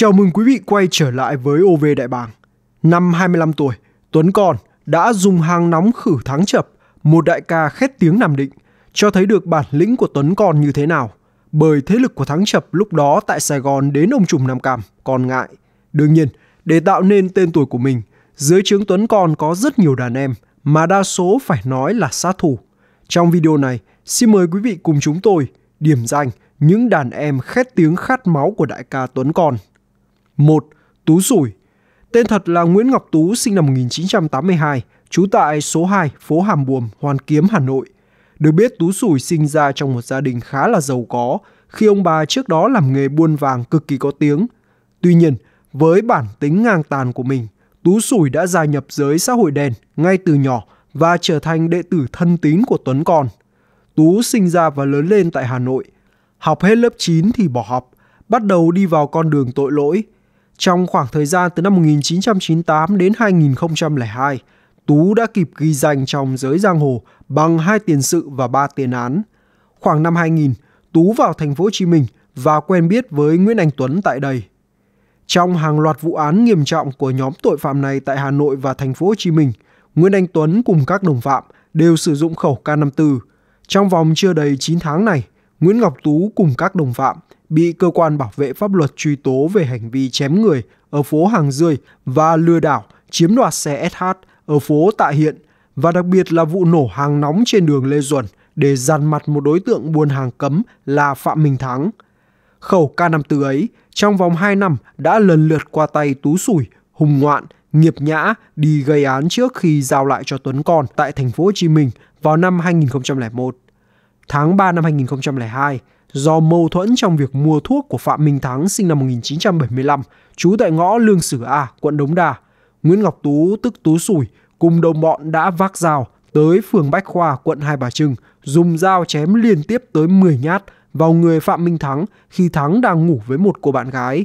Chào mừng quý vị quay trở lại với OV Đại Bàng. Năm 25 tuổi, Tuấn Còn đã dùng hàng nóng khử thắng chập, một đại ca khét tiếng Nam Định, cho thấy được bản lĩnh của Tuấn Còn như thế nào. Bởi thế lực của thắng chập lúc đó tại Sài Gòn đến ông trùm Nam Cam còn ngại. Đương nhiên, để tạo nên tên tuổi của mình, dưới trướng Tuấn Còn có rất nhiều đàn em mà đa số phải nói là sát thủ. Trong video này, xin mời quý vị cùng chúng tôi điểm danh những đàn em khét tiếng khát máu của đại ca Tuấn Còn. 1. Tú Sủi Tên thật là Nguyễn Ngọc Tú, sinh năm 1982, trú tại số 2, phố Hàm Buồm, Hoàn Kiếm, Hà Nội. Được biết Tú Sủi sinh ra trong một gia đình khá là giàu có, khi ông bà trước đó làm nghề buôn vàng cực kỳ có tiếng. Tuy nhiên, với bản tính ngang tàn của mình, Tú Sủi đã gia nhập giới xã hội đen ngay từ nhỏ và trở thành đệ tử thân tín của Tuấn Còn. Tú sinh ra và lớn lên tại Hà Nội. Học hết lớp 9 thì bỏ học, bắt đầu đi vào con đường tội lỗi – trong khoảng thời gian từ năm 1998 đến 2002, Tú đã kịp ghi danh trong giới giang hồ bằng hai tiền sự và ba tiền án. Khoảng năm 2000, Tú vào thành phố Hồ Chí Minh và quen biết với Nguyễn Anh Tuấn tại đây. Trong hàng loạt vụ án nghiêm trọng của nhóm tội phạm này tại Hà Nội và thành phố Hồ Chí Minh, Nguyễn Anh Tuấn cùng các đồng phạm đều sử dụng khẩu K54. Trong vòng chưa đầy 9 tháng này, Nguyễn Ngọc Tú cùng các đồng phạm bị cơ quan bảo vệ pháp luật truy tố về hành vi chém người ở phố Hàng Rươi và lừa đảo chiếm đoạt xe SH ở phố Tạ Hiện và đặc biệt là vụ nổ hàng nóng trên đường Lê Duẩn để dàn mặt một đối tượng buôn hàng cấm là Phạm Minh Thắng. Khẩu K54 ấy trong vòng 2 năm đã lần lượt qua tay Tú Sủi, Hùng Ngoạn, Nghiệp Nhã đi gây án trước khi giao lại cho Tuấn Con tại thành phố Hồ Chí Minh vào năm 2001 tháng 3 năm 2002 do mâu thuẫn trong việc mua thuốc của Phạm Minh Thắng sinh năm 1975, trú tại ngõ Lương Sử A, quận Đống Đa. Nguyễn Ngọc Tú tức Tú Sủi cùng đồng bọn đã vác dao tới phường Bách Khoa, quận Hai Bà Trưng, dùng dao chém liên tiếp tới 10 nhát vào người Phạm Minh Thắng khi Thắng đang ngủ với một cô bạn gái.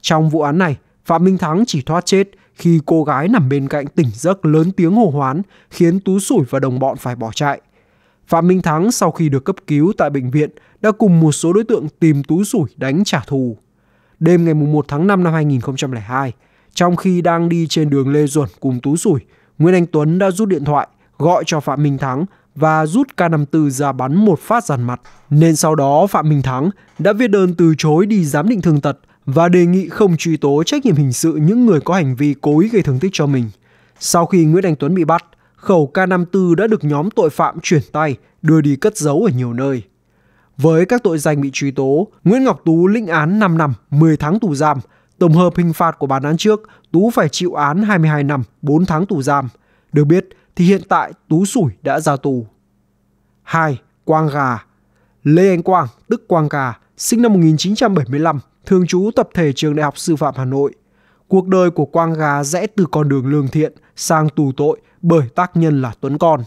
Trong vụ án này, Phạm Minh Thắng chỉ thoát chết khi cô gái nằm bên cạnh tỉnh giấc lớn tiếng hô hoán khiến Tú Sủi và đồng bọn phải bỏ chạy. Phạm Minh Thắng sau khi được cấp cứu tại bệnh viện đã cùng một số đối tượng tìm túi sủi đánh trả thù. Đêm ngày 1 tháng 5 năm 2002, trong khi đang đi trên đường Lê Duẩn cùng túi sủi, Nguyễn Anh Tuấn đã rút điện thoại gọi cho Phạm Minh Thắng và rút K54 ra bắn một phát dàn mặt. Nên sau đó Phạm Minh Thắng đã viết đơn từ chối đi giám định thương tật và đề nghị không truy tố trách nhiệm hình sự những người có hành vi cố ý gây thương tích cho mình. Sau khi Nguyễn Anh Tuấn bị bắt, khẩu K54 đã được nhóm tội phạm chuyển tay, đưa đi cất giấu ở nhiều nơi. Với các tội danh bị truy tố, Nguyễn Ngọc Tú lĩnh án 5 năm, 10 tháng tù giam. Tổng hợp hình phạt của bản án trước, Tú phải chịu án 22 năm, 4 tháng tù giam. Được biết, thì hiện tại Tú Sủi đã ra tù. 2. Quang Gà Lê Anh Quang, tức Quang Gà, sinh năm 1975, thường trú tập thể trường Đại học Sư phạm Hà Nội – Cuộc đời của Quang gà rẽ từ con đường lương thiện sang tù tội bởi tác nhân là Tuấn Con.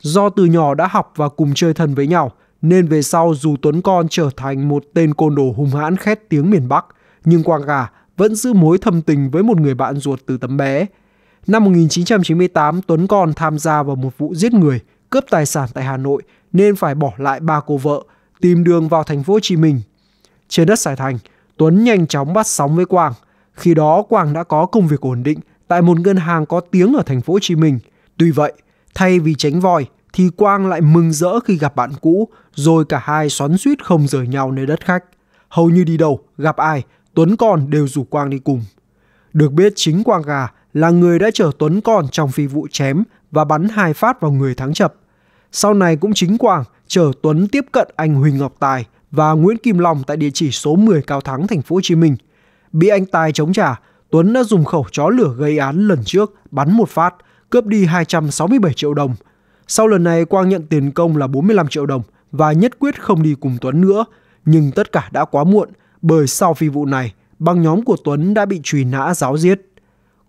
Do từ nhỏ đã học và cùng chơi thân với nhau, nên về sau dù Tuấn Con trở thành một tên côn đồ hung hãn khét tiếng miền Bắc, nhưng Quang Gà vẫn giữ mối thầm tình với một người bạn ruột từ tấm bé. Năm 1998, Tuấn Con tham gia vào một vụ giết người, cướp tài sản tại Hà Nội nên phải bỏ lại ba cô vợ, tìm đường vào thành phố Hồ Chí Minh. Trên đất Sài Thành, Tuấn nhanh chóng bắt sóng với Quang – khi đó Quang đã có công việc ổn định tại một ngân hàng có tiếng ở thành phố Hồ Chí Minh. Tuy vậy, thay vì tránh vòi thì Quang lại mừng rỡ khi gặp bạn cũ, rồi cả hai xoắn suýt không rời nhau nơi đất khách. Hầu như đi đâu, gặp ai, Tuấn Con đều rủ Quang đi cùng. Được biết chính Quang Gà là người đã chở Tuấn Con trong phi vụ chém và bắn hai phát vào người thắng chập. Sau này cũng chính Quang chở Tuấn tiếp cận anh Huỳnh Ngọc Tài và Nguyễn Kim Long tại địa chỉ số 10 Cao Thắng, thành phố Hồ Chí Minh – Bị anh Tài chống trả, Tuấn đã dùng khẩu chó lửa gây án lần trước bắn một phát, cướp đi 267 triệu đồng. Sau lần này Quang nhận tiền công là 45 triệu đồng và nhất quyết không đi cùng Tuấn nữa, nhưng tất cả đã quá muộn bởi sau phi vụ này, băng nhóm của Tuấn đã bị truy nã giáo giết.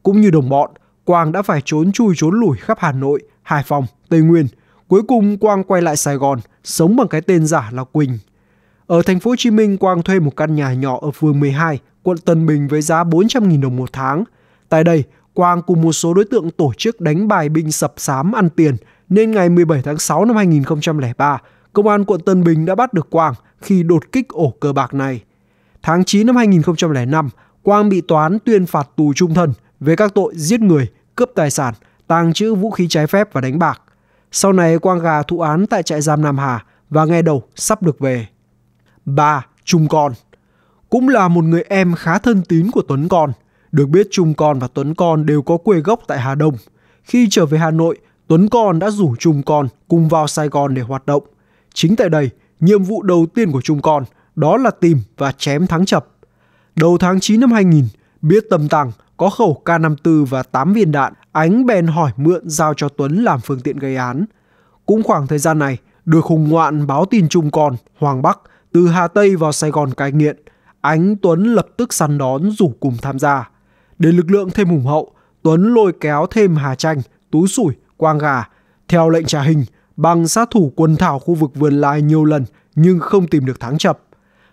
Cũng như đồng bọn, Quang đã phải trốn chui trốn lủi khắp Hà Nội, Hải Phòng, Tây Nguyên. Cuối cùng Quang quay lại Sài Gòn, sống bằng cái tên giả là Quỳnh. Ở thành phố Hồ Chí Minh, Quang thuê một căn nhà nhỏ ở phường 12, quận Tân Bình với giá 400.000 đồng một tháng. Tại đây, Quang cùng một số đối tượng tổ chức đánh bài binh sập sám ăn tiền, nên ngày 17 tháng 6 năm 2003, Công an quận Tân Bình đã bắt được Quang khi đột kích ổ cờ bạc này. Tháng 9 năm 2005, Quang bị toán tuyên phạt tù trung thân về các tội giết người, cướp tài sản, tàng trữ vũ khí trái phép và đánh bạc. Sau này Quang Gà thụ án tại trại giam Nam Hà và nghe đầu sắp được về. Ba, Trung Con Cũng là một người em khá thân tín của Tuấn Con. Được biết Trung Con và Tuấn Con đều có quê gốc tại Hà Đông. Khi trở về Hà Nội, Tuấn Con đã rủ Trung Con cùng vào Sài Gòn để hoạt động. Chính tại đây, nhiệm vụ đầu tiên của Trung Con đó là tìm và chém thắng chập. Đầu tháng 9 năm 2000, biết tầm tàng có khẩu K54 và 8 viên đạn, Ánh bèn hỏi mượn giao cho Tuấn làm phương tiện gây án. Cũng khoảng thời gian này, được Hùng Ngoạn báo tin Trung Con, Hoàng Bắc – từ Hà Tây vào Sài Gòn cai nghiện, Ánh Tuấn lập tức săn đón rủ cùng tham gia. Để lực lượng thêm hùng hậu, Tuấn lôi kéo thêm Hà Tranh, Tú Sủi, Quang Gà. Theo lệnh trả hình, bằng sát thủ quân thảo khu vực vườn lai nhiều lần nhưng không tìm được thắng chập.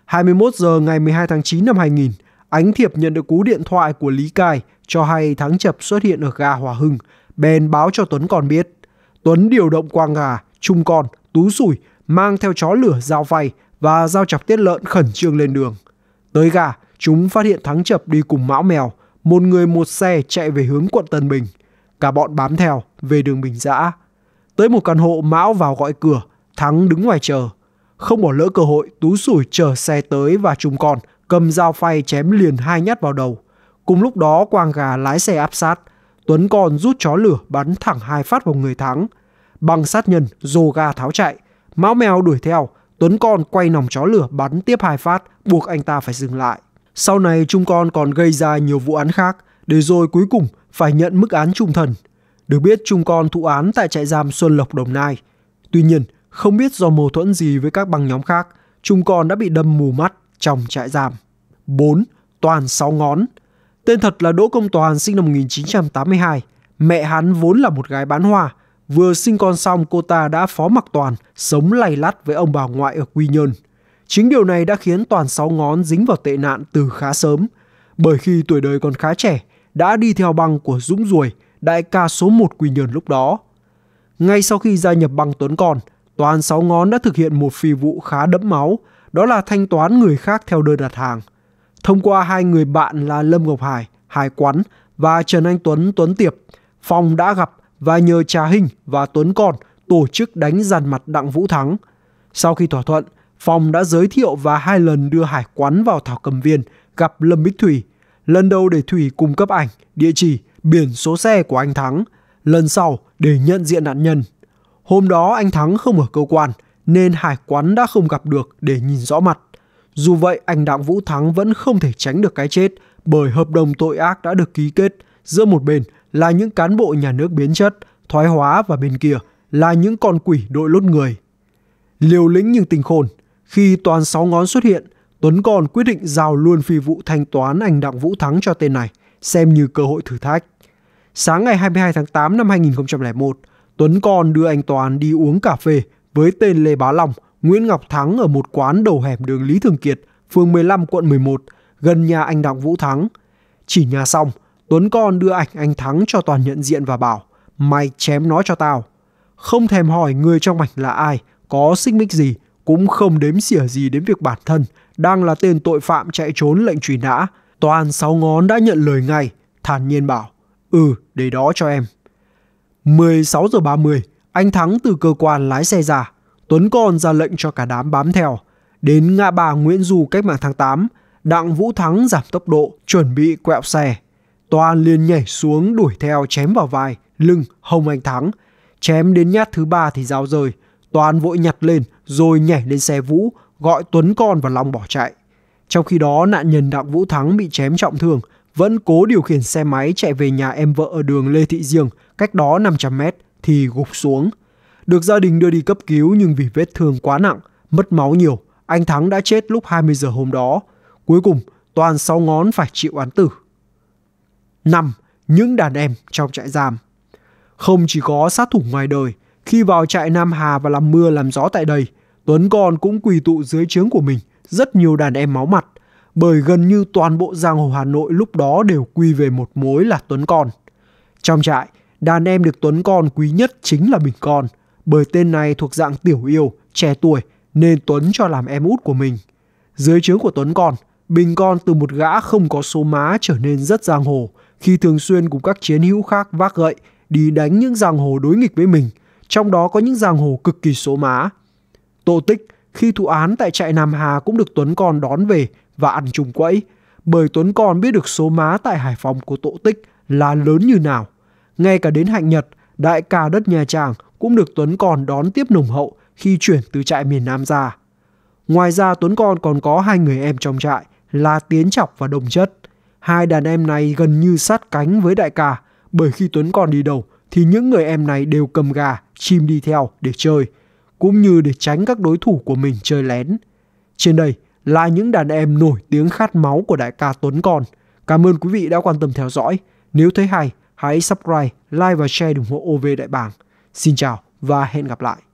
21 giờ ngày 12 tháng 9 năm 2000, Ánh Thiệp nhận được cú điện thoại của Lý Cai cho hay thắng chập xuất hiện ở ga Hòa Hưng, bèn báo cho Tuấn còn biết. Tuấn điều động Quang Gà, Trung Con, Tú Sủi mang theo chó lửa dao phay và giao chọc tiết lợn khẩn trương lên đường. Tới gà, chúng phát hiện thắng chập đi cùng mão mèo, một người một xe chạy về hướng quận Tân Bình. Cả bọn bám theo, về đường Bình Giã. Tới một căn hộ mão vào gọi cửa, thắng đứng ngoài chờ. Không bỏ lỡ cơ hội, tú sủi chờ xe tới và chúng con, cầm dao phay chém liền hai nhát vào đầu. Cùng lúc đó quang gà lái xe áp sát, Tuấn còn rút chó lửa bắn thẳng hai phát vào người thắng. Bằng sát nhân, dồ gà tháo chạy, mão mèo đuổi theo, Tuấn còn quay nòng chó lửa bắn tiếp hai phát, buộc anh ta phải dừng lại. Sau này Trung Con còn gây ra nhiều vụ án khác, để rồi cuối cùng phải nhận mức án trung thần. Được biết Trung Con thụ án tại trại giam Xuân Lộc Đồng Nai. Tuy nhiên, không biết do mâu thuẫn gì với các băng nhóm khác, Trung Con đã bị đâm mù mắt trong trại giam. 4. Toàn 6 ngón Tên thật là Đỗ Công Toàn sinh năm 1982. Mẹ hắn vốn là một gái bán hoa, Vừa sinh con xong, cô ta đã phó mặc toàn, sống lay lắt với ông bà ngoại ở Quy Nhơn. Chính điều này đã khiến toàn sáu ngón dính vào tệ nạn từ khá sớm, bởi khi tuổi đời còn khá trẻ, đã đi theo băng của Dũng Ruồi, đại ca số 1 Quy Nhơn lúc đó. Ngay sau khi gia nhập băng Tuấn Còn, Toàn Sáu Ngón đã thực hiện một phi vụ khá đẫm máu, đó là thanh toán người khác theo đơn đặt hàng. Thông qua hai người bạn là Lâm Ngọc Hải, Hải Quán và Trần Anh Tuấn, Tuấn Tiệp, Phong đã gặp và nhờ Trà hình và Tuấn Còn tổ chức đánh dàn mặt Đặng Vũ Thắng. Sau khi thỏa thuận, Phong đã giới thiệu và hai lần đưa Hải Quán vào Thảo Cầm Viên gặp Lâm Bích Thủy. Lần đầu để Thủy cung cấp ảnh, địa chỉ, biển số xe của anh Thắng. Lần sau để nhận diện nạn nhân. Hôm đó anh Thắng không ở cơ quan nên Hải Quán đã không gặp được để nhìn rõ mặt. Dù vậy, anh Đặng Vũ Thắng vẫn không thể tránh được cái chết bởi hợp đồng tội ác đã được ký kết giữa một bên là những cán bộ nhà nước biến chất, thoái hóa và bên kia là những con quỷ đội lốt người. Liều lĩnh nhưng tình khôn, khi toàn sáu ngón xuất hiện, Tuấn còn quyết định giao luôn phi vụ thanh toán anh Đặng Vũ Thắng cho tên này, xem như cơ hội thử thách. Sáng ngày 22 tháng 8 năm 2001, Tuấn còn đưa anh Toàn đi uống cà phê với tên Lê Bá Long, Nguyễn Ngọc Thắng ở một quán đầu hẻm đường Lý Thường Kiệt, phường 15 quận 11, gần nhà anh Đặng Vũ Thắng. Chỉ nhà xong, Tuấn còn đưa ảnh anh Thắng cho Toàn nhận diện và bảo Mày chém nó cho tao. Không thèm hỏi người trong ảnh là ai, có xích mích gì, cũng không đếm xỉa gì đến việc bản thân đang là tên tội phạm chạy trốn lệnh truy nã. Toàn sáu ngón đã nhận lời ngay, thản nhiên bảo Ừ, để đó cho em. 16 giờ 30, anh Thắng từ cơ quan lái xe ra. Tuấn còn ra lệnh cho cả đám bám theo. Đến ngã ba Nguyễn Du cách mạng tháng 8, Đặng Vũ Thắng giảm tốc độ, chuẩn bị quẹo xe. Toàn liền nhảy xuống đuổi theo chém vào vai, lưng, hông anh Thắng. Chém đến nhát thứ ba thì dao rời. Toàn vội nhặt lên rồi nhảy lên xe Vũ, gọi Tuấn con và Long bỏ chạy. Trong khi đó nạn nhân Đặng Vũ Thắng bị chém trọng thương, vẫn cố điều khiển xe máy chạy về nhà em vợ ở đường Lê Thị Diêng, cách đó 500 mét, thì gục xuống. Được gia đình đưa đi cấp cứu nhưng vì vết thương quá nặng, mất máu nhiều, anh Thắng đã chết lúc 20 giờ hôm đó. Cuối cùng, toàn 6 ngón phải chịu án tử. 5. Những đàn em trong trại giam Không chỉ có sát thủ ngoài đời, khi vào trại Nam Hà và làm mưa làm gió tại đây, Tuấn còn cũng quỳ tụ dưới trướng của mình rất nhiều đàn em máu mặt, bởi gần như toàn bộ giang hồ Hà Nội lúc đó đều quy về một mối là Tuấn Con. Trong trại, đàn em được Tuấn Con quý nhất chính là Bình Con, bởi tên này thuộc dạng tiểu yêu, trẻ tuổi nên Tuấn cho làm em út của mình. Dưới trướng của Tuấn Con, Bình Con từ một gã không có số má trở nên rất giang hồ, khi thường xuyên cùng các chiến hữu khác vác gậy đi đánh những giang hồ đối nghịch với mình, trong đó có những giang hồ cực kỳ số má. Tô Tích khi thụ án tại trại Nam Hà cũng được Tuấn Còn đón về và ăn chung quẫy, bởi Tuấn Còn biết được số má tại Hải Phòng của Tô Tích là lớn như nào. Ngay cả đến Hạnh Nhật, đại ca đất nhà chàng cũng được Tuấn Còn đón tiếp nồng hậu khi chuyển từ trại miền Nam ra. Ngoài ra Tuấn Còn còn có hai người em trong trại là Tiến Chọc và Đồng Chất. Hai đàn em này gần như sát cánh với đại ca, bởi khi Tuấn còn đi đâu thì những người em này đều cầm gà, chim đi theo để chơi, cũng như để tránh các đối thủ của mình chơi lén. Trên đây là những đàn em nổi tiếng khát máu của đại ca Tuấn còn. Cảm ơn quý vị đã quan tâm theo dõi. Nếu thấy hay, hãy subscribe, like và share ủng hộ OV Đại Bàng. Xin chào và hẹn gặp lại.